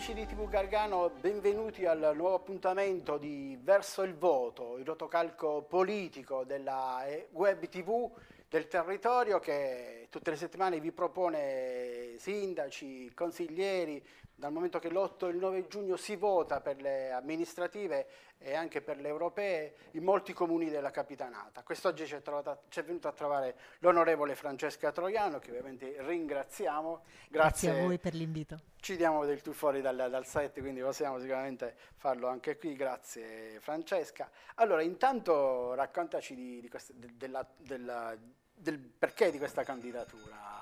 Amici di TV Gargano, benvenuti al nuovo appuntamento di Verso il Voto, il rotocalco politico della eh, web TV del territorio che tutte le settimane vi propone sindaci, consiglieri, dal momento che l'8 e il 9 giugno si vota per le amministrative e anche per le europee in molti comuni della capitanata. Quest'oggi ci è, venuto a trovare l'onorevole Francesca Troiano che ovviamente ringraziamo. Grazie, Grazie a voi per l'invito. Ci diamo del tu fuori dal, dal set, quindi possiamo sicuramente farlo anche qui. Grazie Francesca. Allora, intanto raccontaci di, di questa, della, della, del perché di questa candidatura.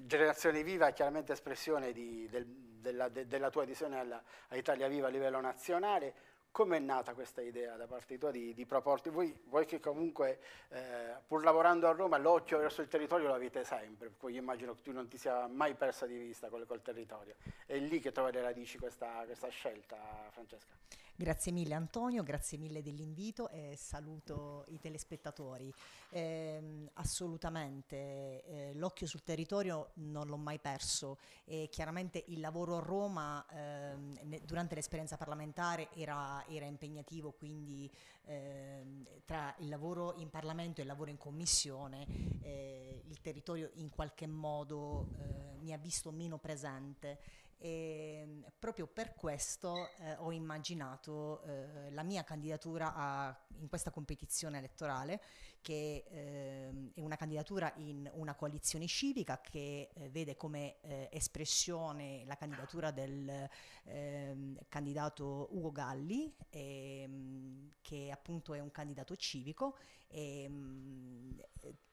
Generazione Viva è chiaramente espressione di, del, della, de, della, tua adesione all'Italia Viva a livello nazionale. Come è nata questa idea da parte tua di, di proporti? Voi, voi, che comunque, eh, pur lavorando a Roma, l'occhio verso il territorio lo avete sempre, per cui immagino che tu non ti sia mai persa di vista col, col territorio. È lì che trovi le radici questa, questa scelta, Francesca. Grazie mille Antonio, grazie mille dell'invito e saluto i telespettatori. Eh, assolutamente, eh, l'occhio sul territorio non l'ho mai perso e chiaramente il lavoro a Roma eh, durante l'esperienza parlamentare era, era impegnativo, quindi ehm, tra il lavoro in Parlamento e il lavoro in Commissione eh, il territorio in qualche modo eh, mi ha visto meno presente e ehm, proprio per questo eh, ho immaginato eh, la mia candidatura a, in questa competizione elettorale, che eh, è una candidatura in una coalizione civica che eh, vede come eh, espressione la candidatura del ehm, candidato Ugo Galli, ehm, che appunto è un candidato civico e, ehm,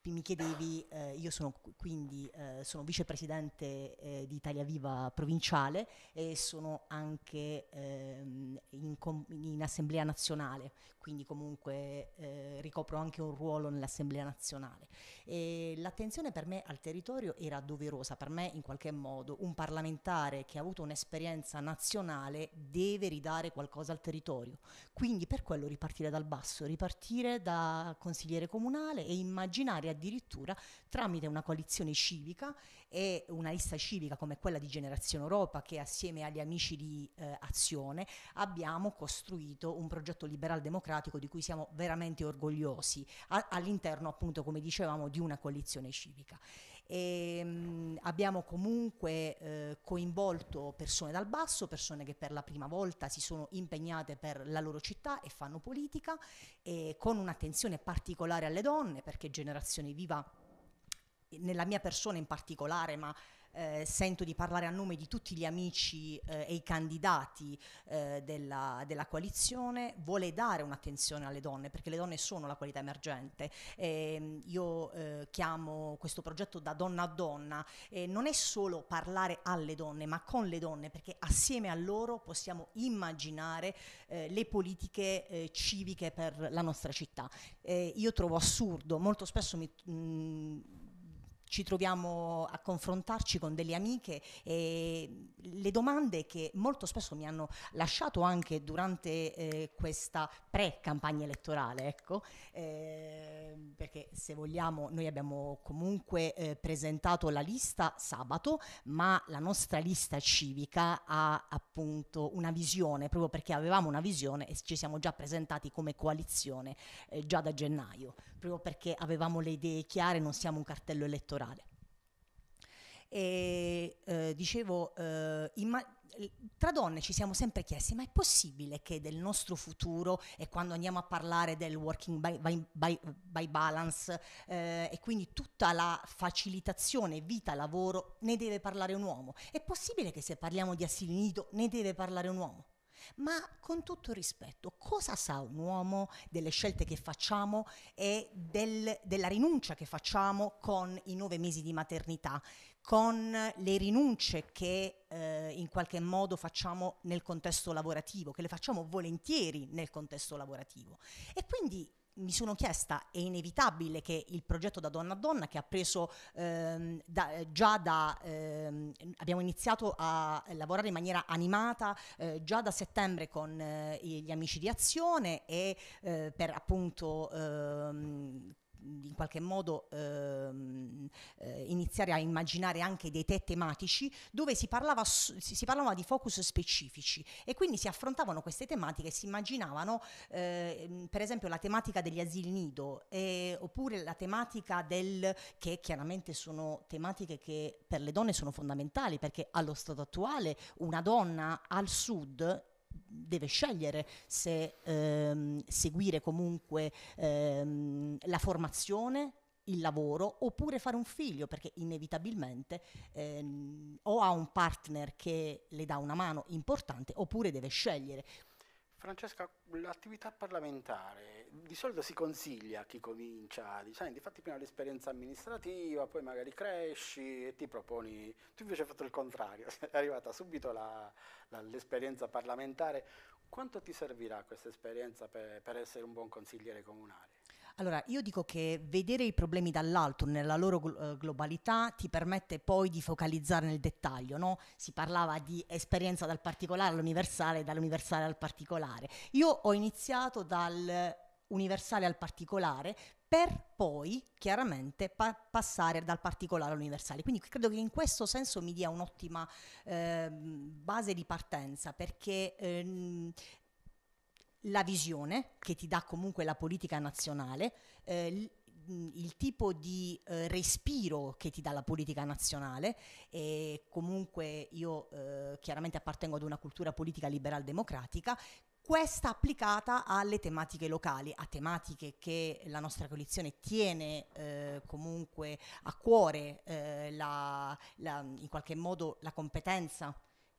mi chiedevi, eh, io sono quindi eh, sono vicepresidente eh, di Italia Viva provinciale e sono anche ehm, in, com- in, Assemblea nazionale, quindi comunque eh, ricopro anche un ruolo nell'Assemblea nazionale. E l'attenzione per me al territorio era doverosa, per me in qualche modo un parlamentare che ha avuto un'esperienza nazionale deve ridare qualcosa al territorio, quindi per quello ripartire dal basso, ripartire da... Con consigliere comunale e immaginare addirittura tramite una coalizione civica e una lista civica come quella di Generazione Europa che assieme agli amici di eh, Azione abbiamo costruito un progetto liberal democratico di cui siamo veramente orgogliosi a- all'interno appunto come dicevamo di una coalizione civica. E, ehm, mh, abbiamo comunque eh, coinvolto persone dal basso, persone che per la prima volta si sono impegnate per la loro città e fanno politica, e con un'attenzione particolare alle donne, perché Generazione Viva nella mia persona in particolare, ma eh, sento di parlare a nome di tutti gli amici eh, e i candidati eh, della, della, coalizione, vuole dare un'attenzione alle donne perché le donne sono la qualità emergente. E, ehm, io eh, chiamo questo progetto da donna a donna, non è solo parlare alle donne ma con le donne perché assieme a loro possiamo immaginare eh, le politiche eh, civiche per la nostra città. io trovo assurdo, molto spesso mi... Mh, ci troviamo a confrontarci con delle amiche e le domande che molto spesso mi hanno lasciato anche durante eh, questa pre-campagna elettorale, ecco, eh, perché se vogliamo noi abbiamo comunque eh, presentato la lista sabato, ma la nostra lista civica ha appunto una visione, proprio perché avevamo una visione e ci siamo già presentati come coalizione eh, già da gennaio, proprio perché avevamo le idee chiare, non siamo un cartello elettorale elettorale. E, eh, dicevo, eh, tra donne ci siamo sempre chiesti, ma è possibile che del nostro futuro e quando andiamo a parlare del working by, by, by, by balance eh, e quindi tutta la facilitazione vita-lavoro ne deve parlare un uomo? È possibile che se parliamo di asili nido ne deve parlare un uomo? Ma con tutto rispetto, cosa sa un uomo delle scelte che facciamo e del, della rinuncia che facciamo con i nove mesi di maternità, con le rinunce che eh, in qualche modo facciamo nel contesto lavorativo, che le facciamo volentieri nel contesto lavorativo? E quindi mi sono chiesta, è inevitabile che il progetto da donna a donna, che ha preso ehm, da, già da, ehm, abbiamo iniziato a lavorare in maniera animata eh, già da settembre con eh, gli amici di Azione e eh, per appunto ehm, in qualche modo ehm, eh, iniziare a immaginare anche dei tè tematici dove si, parlava, si parlavano di focus specifici e quindi si affrontavano queste tematiche, si immaginavano eh, per esempio la tematica degli asili nido eh, oppure la tematica del che chiaramente sono tematiche che per le donne sono fondamentali perché allo stato attuale una donna al sud deve scegliere se ehm, seguire comunque ehm, la formazione il lavoro oppure fare un figlio perché inevitabilmente ehm, o ha un partner che le dà una mano importante oppure deve scegliere Francesca, l'attività parlamentare di solito si consiglia a chi comincia, diciamo, di fatti prima l'esperienza amministrativa, poi magari cresci e ti proponi, tu invece hai fatto il contrario, è arrivata subito la, la, l'esperienza parlamentare, quanto ti servirà questa esperienza per, per essere un buon consigliere comunale? Allora, io dico che vedere i problemi dall'alto nella loro gl- eh, globalità ti permette poi di focalizzare nel dettaglio, no? Si parlava di esperienza dal particolare all'universale, dall'universale al particolare. Io ho iniziato dal universale al particolare per poi chiaramente pa- passare dal particolare all'universale. Quindi credo che in questo senso mi dia un'ottima eh, base di partenza perché ehm, la visione che ti dà comunque la politica nazionale, eh, mm, il tipo di eh, respiro che ti dà la politica nazionale e comunque io eh, chiaramente appartengo ad una cultura politica liberal democratica questa applicata alle tematiche locali, a tematiche che la nostra coalizione tiene eh, comunque a cuore eh, la, la, in qualche modo la competenza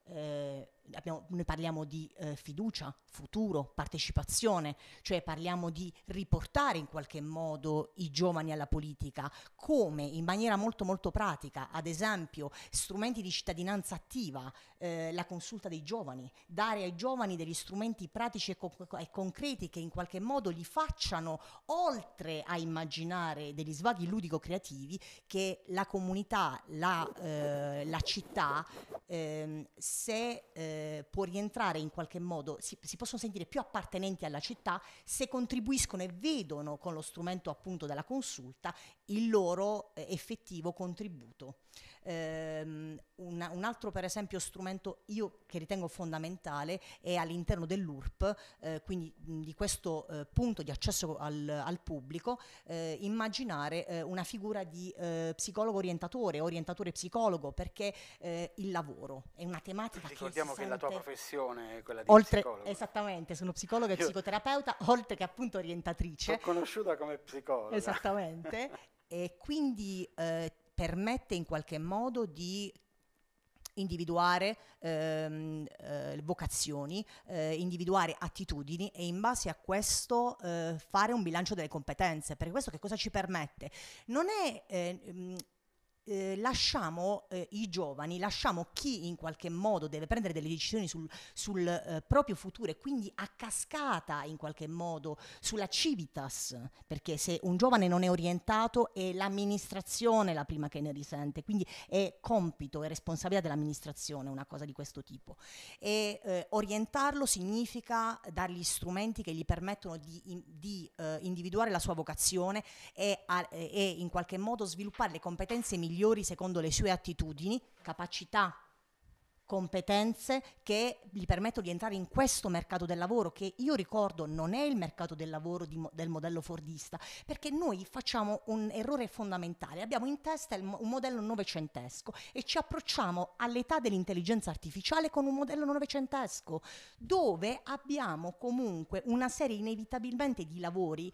eh, abbiamo, noi parliamo di eh, fiducia, futuro, partecipazione, cioè parliamo di riportare in qualche modo i giovani alla politica, come in maniera molto molto pratica, ad esempio strumenti di cittadinanza attiva, eh, la consulta dei giovani, dare ai giovani degli strumenti pratici e, co- e concreti che in qualche modo li facciano, oltre a immaginare degli svaghi ludico-creativi, che la comunità, la, eh, la città, ehm, se eh, eh, può rientrare in qualche modo, si, si, possono sentire più appartenenti alla città se contribuiscono e vedono con lo strumento appunto della consulta il loro eh, effettivo contributo. Um, una, un altro per esempio strumento io che ritengo fondamentale è all'interno dell'URP, eh, quindi mh, di questo eh, punto di accesso al, al pubblico, eh, immaginare eh, una figura di eh, psicologo orientatore, orientatore psicologo, perché eh, il lavoro è una tematica Ricordiamo che, presente. Quindi la tua professione è quella di oltre, psicologo. Esattamente, sono psicologa e Io... psicoterapeuta, oltre che appunto orientatrice. Ho conosciuta come psicologa. Esattamente. e quindi eh, permette in qualche modo di individuare ehm, eh, vocazioni, eh, individuare attitudini e in base a questo eh, fare un bilancio delle competenze, perché questo che cosa ci permette? Non è... Eh, mh, eh, lasciamo eh, i giovani, lasciamo chi in qualche modo deve prendere delle decisioni sul, sul eh, proprio futuro e quindi a cascata in qualche modo sulla civitas, perché se un giovane non è orientato è l'amministrazione la prima che ne risente, quindi è compito e responsabilità dell'amministrazione una cosa di questo tipo. E eh, orientarlo significa dargli strumenti che gli permettono di, in, di eh, individuare la sua vocazione e, a, e in qualche modo sviluppare le competenze migliori migliori secondo le sue attitudini, capacità, competenze che gli permettono di entrare in questo mercato del lavoro che io ricordo non è il mercato del lavoro di, del modello fordista, perché noi facciamo un errore fondamentale, abbiamo in testa il, un modello novecentesco e ci approcciamo all'età dell'intelligenza artificiale con un modello novecentesco, dove abbiamo comunque una serie inevitabilmente di lavori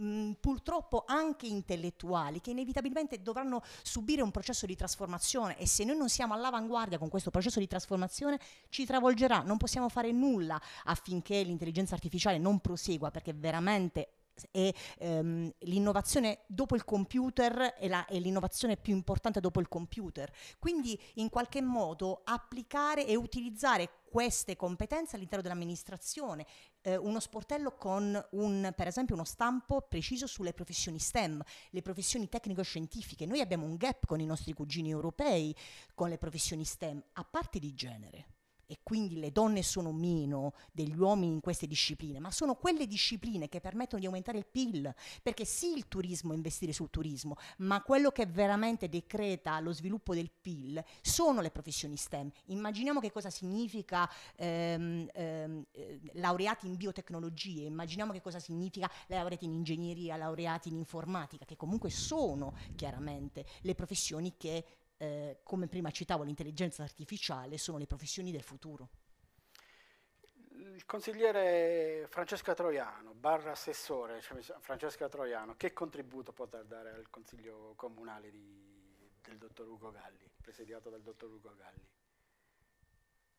Mm, purtroppo anche intellettuali che inevitabilmente dovranno subire un processo di trasformazione e se noi non siamo all'avanguardia con questo processo di trasformazione ci travolgerà, non possiamo fare nulla affinché l'intelligenza artificiale non prosegua perché veramente e ehm, l'innovazione dopo il computer è, la, è, l'innovazione più importante dopo il computer. Quindi in qualche modo applicare e utilizzare queste competenze all'interno dell'amministrazione, eh, uno sportello con un, per esempio uno stampo preciso sulle professioni STEM, le professioni tecnico-scientifiche. Noi abbiamo un gap con i nostri cugini europei, con le professioni STEM, a parte di genere e quindi le donne sono meno degli uomini in queste discipline, ma sono quelle discipline che permettono di aumentare il PIL, perché sì il turismo, investire sul turismo, ma quello che veramente decreta lo sviluppo del PIL sono le professioni STEM. Immaginiamo che cosa significa ehm, ehm, eh, laureati in biotecnologie, immaginiamo che cosa significa laureati in ingegneria, laureati in informatica, che comunque sono chiaramente le professioni che eh, come prima citavo, l'intelligenza artificiale sono le professioni del futuro. Il consigliere Francesca Troiano, barra assessore cioè Francesca Troiano, che contributo potrà dare al Consiglio Comunale di, del dottor Ugo Galli, presidiato dal dottor Ugo Galli?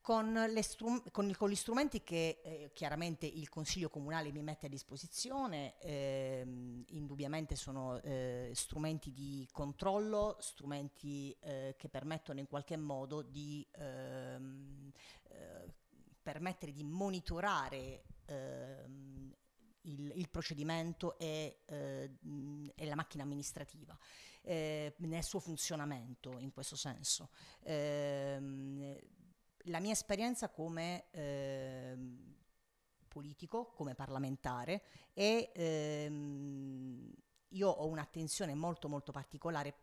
Con, strum- con, il, con, gli strumenti che eh, chiaramente il Consiglio Comunale mi mette a disposizione, ehm, indubbiamente sono eh, strumenti di controllo, strumenti eh, che permettono in qualche modo di ehm, eh, permettere di monitorare ehm, il, il, procedimento e, eh, e la macchina amministrativa eh, nel suo funzionamento in questo senso. Eh, la mia esperienza come ehm, politico, come parlamentare e ehm, io ho un'attenzione molto molto particolare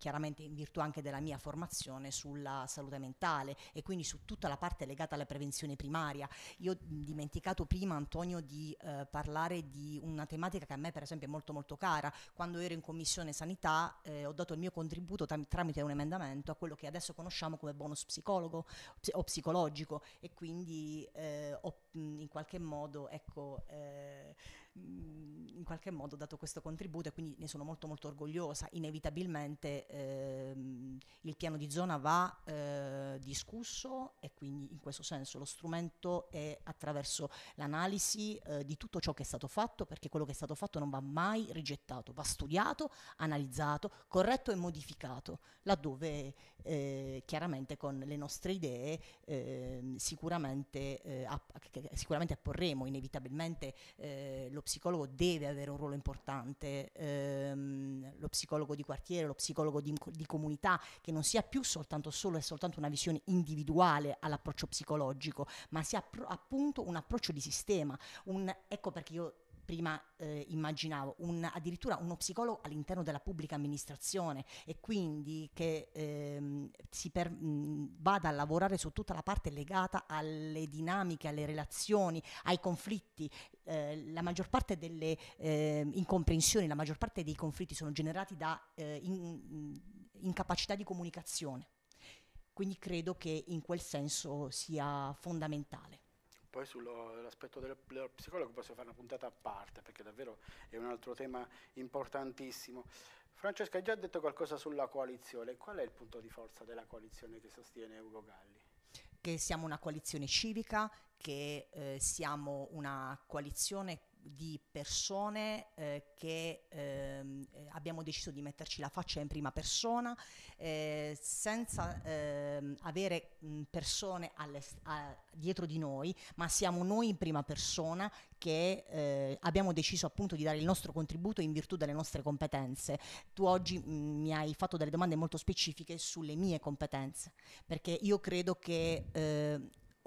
chiaramente in virtù anche della mia formazione sulla salute mentale e quindi su tutta la parte legata alla prevenzione primaria. Io ho dimenticato prima Antonio di eh, parlare di una tematica che a me per esempio è molto molto cara. Quando ero in commissione sanità eh, ho dato il mio contributo tam- tramite un emendamento a quello che adesso conosciamo come bonus psicologo o psicologico e quindi eh, ho in qualche modo ecco, eh, mh, in qualche modo dato questo contributo e quindi ne sono molto molto orgogliosa. Inevitabilmente ehm, il piano di zona va eh, discusso e quindi in questo senso lo strumento è attraverso l'analisi eh, di tutto ciò che è stato fatto perché quello che è stato fatto non va mai rigettato, va studiato, analizzato, corretto e modificato laddove eh, chiaramente con le nostre idee ehm, sicuramente, eh, app- sicuramente apporremo inevitabilmente eh, lo psicologo deve avere un ruolo importante, ehm, lo psicologo di quartiere, lo psicologo di, di, comunità, che non sia più soltanto solo e soltanto una visione individuale all'approccio psicologico, ma sia pr- appunto un approccio di sistema. Un, ecco perché io prima eh, immaginavo, un, addirittura uno psicologo all'interno della pubblica amministrazione e quindi che ehm, si per, mh, vada a lavorare su tutta la parte legata alle dinamiche, alle relazioni, ai conflitti. Eh, la maggior parte delle eh, incomprensioni, la maggior parte dei conflitti sono generati da eh, in, incapacità di comunicazione. Quindi credo che in quel senso sia fondamentale. Poi sull'aspetto dello, dello, psicologo posso fare una puntata a parte perché davvero è un altro tema importantissimo. Francesca, hai già detto qualcosa sulla coalizione. Qual è il punto di forza della coalizione che sostiene Ugo Galli? Che siamo una coalizione civica, che eh, siamo una coalizione di persone eh, che ehm, eh, abbiamo deciso di metterci la faccia in prima persona, eh, senza ehm, avere mh, persone a, dietro di noi, ma siamo noi in prima persona che eh, abbiamo deciso appunto di dare il nostro contributo in virtù delle nostre competenze. Tu oggi mh, mi hai fatto delle domande molto specifiche sulle mie competenze, perché io credo che eh,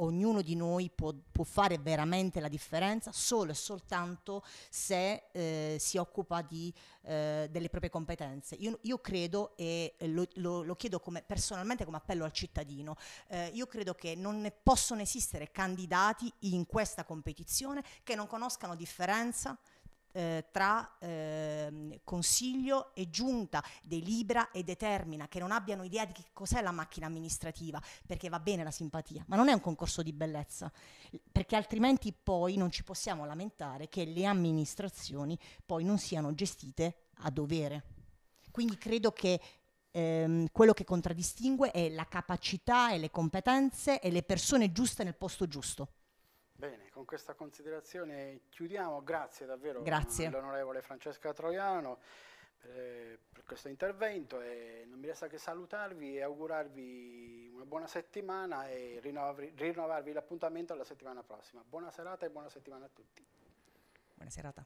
ognuno di noi può, può fare veramente la differenza solo e soltanto se eh, si occupa di, eh, delle proprie competenze. Io, io credo, e lo, lo, lo chiedo come, personalmente come appello al cittadino, eh, io credo che non ne possono esistere candidati in questa competizione che non conoscano differenza eh, tra eh, Consiglio e Giunta, delibera e determina, che non abbiano idea di che cos'è la macchina amministrativa, perché va bene la simpatia, ma non è un concorso di bellezza, perché altrimenti poi non ci possiamo lamentare che le amministrazioni poi non siano gestite a dovere. Quindi credo che ehm, quello che contraddistingue è la capacità e le competenze e le persone giuste nel posto giusto. Bene, con questa considerazione chiudiamo. Grazie davvero all'onorevole Francesca Troiano eh, per questo intervento e non mi resta che salutarvi e augurarvi una buona settimana e rinnovarvi l'appuntamento alla settimana prossima. Buona serata e buona settimana a tutti. Buona serata.